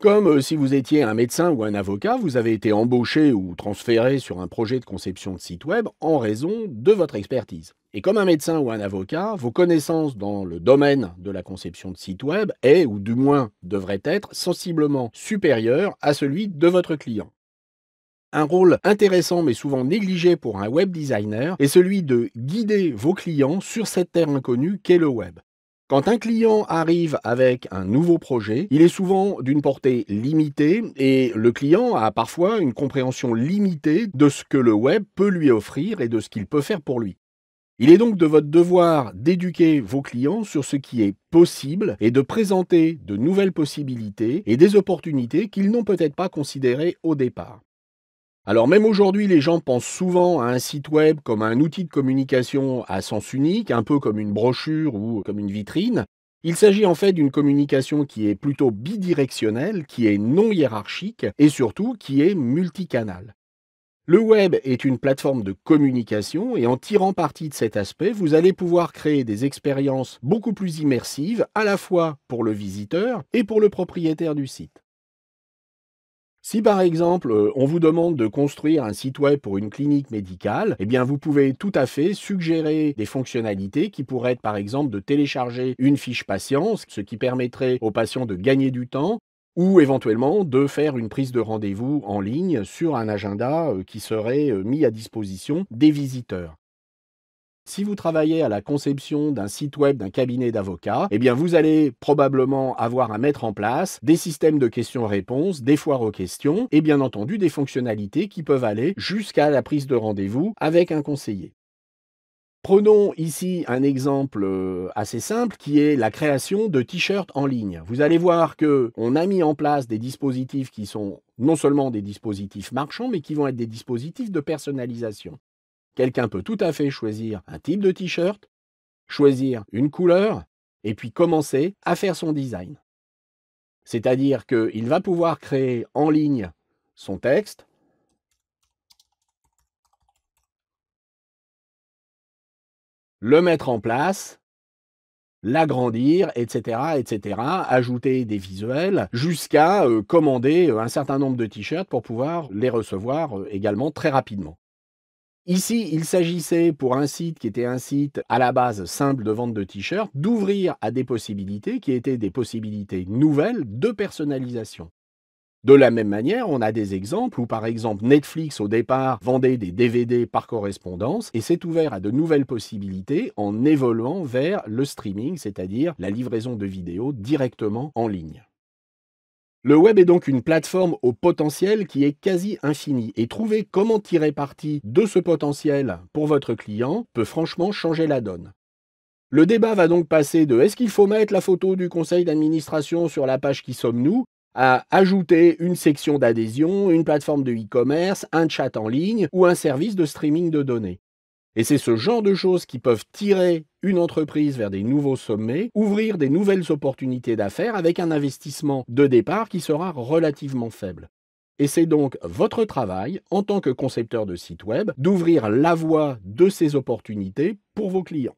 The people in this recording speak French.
Comme euh, si vous étiez un médecin ou un avocat, vous avez été embauché ou transféré sur un projet de conception de site web en raison de votre expertise. Et comme un médecin ou un avocat, vos connaissances dans le domaine de la conception de site web est, ou du moins devrait être, sensiblement supérieures à celui de votre client. Un rôle intéressant mais souvent négligé pour un web designer est celui de guider vos clients sur cette terre inconnue qu'est le web. Quand un client arrive avec un nouveau projet, il est souvent d'une portée limitée et le client a parfois une compréhension limitée de ce que le web peut lui offrir et de ce qu'il peut faire pour lui. Il est donc de votre devoir d'éduquer vos clients sur ce qui est possible et de présenter de nouvelles possibilités et des opportunités qu'ils n'ont peut-être pas considérées au départ. Alors même aujourd'hui, les gens pensent souvent à un site web comme un outil de communication à sens unique, un peu comme une brochure ou comme une vitrine. Il s'agit en fait d'une communication qui est plutôt bidirectionnelle, qui est non hiérarchique et surtout qui est multicanal. Le web est une plateforme de communication et en tirant parti de cet aspect, vous allez pouvoir créer des expériences beaucoup plus immersives à la fois pour le visiteur et pour le propriétaire du site. Si par exemple, euh, on vous demande de construire un site web pour une clinique médicale, eh vous pouvez tout à fait suggérer des fonctionnalités qui pourraient être par exemple de télécharger une fiche patient, ce qui permettrait aux patients de gagner du temps ou éventuellement de faire une prise de rendez-vous en ligne sur un agenda euh, qui serait euh, mis à disposition des visiteurs. Si vous travaillez à la conception d'un site web d'un cabinet d'avocats, eh bien vous allez probablement avoir à mettre en place des systèmes de questions-réponses, des foires aux questions et bien entendu des fonctionnalités qui peuvent aller jusqu'à la prise de rendez-vous avec un conseiller. Prenons ici un exemple euh, assez simple qui est la création de t-shirts en ligne. Vous allez voir que on a mis en place des dispositifs qui sont non seulement des dispositifs marchands mais qui vont être des dispositifs de personnalisation. Quelqu'un peut tout à fait choisir un type de t-shirt, choisir une couleur, et puis commencer à faire son design. C'est-à-dire qu'il va pouvoir créer en ligne son texte. le mettre en place, l'agrandir, etc., etc., ajouter des visuels, jusqu'à euh, commander euh, un certain nombre de t-shirts pour pouvoir les recevoir euh, également très rapidement. Ici, il s'agissait pour un site qui était un site à la base simple de vente de t-shirts d'ouvrir à des possibilités qui étaient des possibilités nouvelles de personnalisation. De la même manière, on a des exemples où par exemple Netflix au départ vendait des DVD par correspondance et s'est ouvert à de nouvelles possibilités en évoluant vers le streaming, c'est-à-dire la livraison de vidéos directement en ligne. Le web est donc une plateforme au potentiel qui est quasi infini et trouver comment tirer parti de ce potentiel pour votre client peut franchement changer la donne. Le débat va donc passer de est-ce qu'il faut mettre la photo du conseil d'administration sur la page qui sommes-nous à ajouter une section d'adhésion, une plateforme de e-commerce, un chat en ligne ou un service de streaming de données. Et c'est ce genre de choses qui peuvent tirer une entreprise vers des nouveaux sommets, ouvrir des nouvelles opportunités d'affaires avec un investissement de départ qui sera relativement faible. Et c'est donc votre travail, en tant que concepteur de site web, d'ouvrir la voie de ces opportunités pour vos clients.